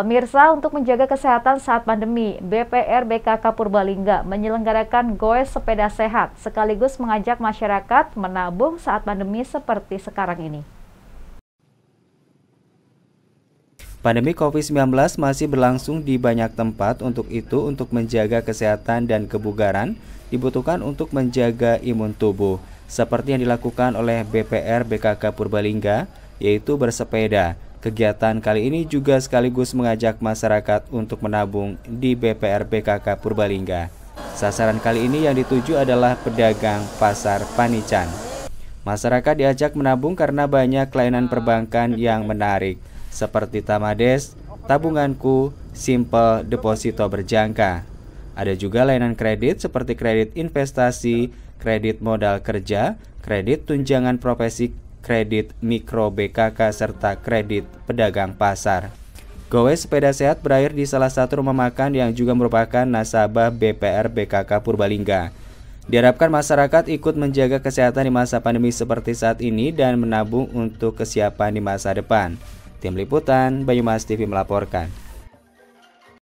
Pemirsa, untuk menjaga kesehatan saat pandemi, BPR BKK Purbalingga menyelenggarakan goes sepeda sehat sekaligus mengajak masyarakat menabung saat pandemi seperti sekarang ini. Pandemi COVID-19 masih berlangsung di banyak tempat. Untuk itu, untuk menjaga kesehatan dan kebugaran, dibutuhkan untuk menjaga imun tubuh, seperti yang dilakukan oleh BPR BKK Purbalingga, yaitu bersepeda. Kegiatan kali ini juga sekaligus mengajak masyarakat untuk menabung di BPR PKK Purbalingga. Sasaran kali ini yang dituju adalah pedagang pasar Panican. Masyarakat diajak menabung karena banyak kelainan perbankan yang menarik, seperti Tamades, Tabunganku, Simple, Deposito Berjangka. Ada juga layanan kredit seperti kredit investasi, kredit modal kerja, kredit tunjangan profesi kredit mikro BKK, serta kredit pedagang pasar. Gowes Sepeda Sehat berakhir di salah satu rumah makan yang juga merupakan nasabah BPR BKK Purbalingga. Diharapkan masyarakat ikut menjaga kesehatan di masa pandemi seperti saat ini dan menabung untuk kesiapan di masa depan. Tim Liputan, Banyumas TV melaporkan.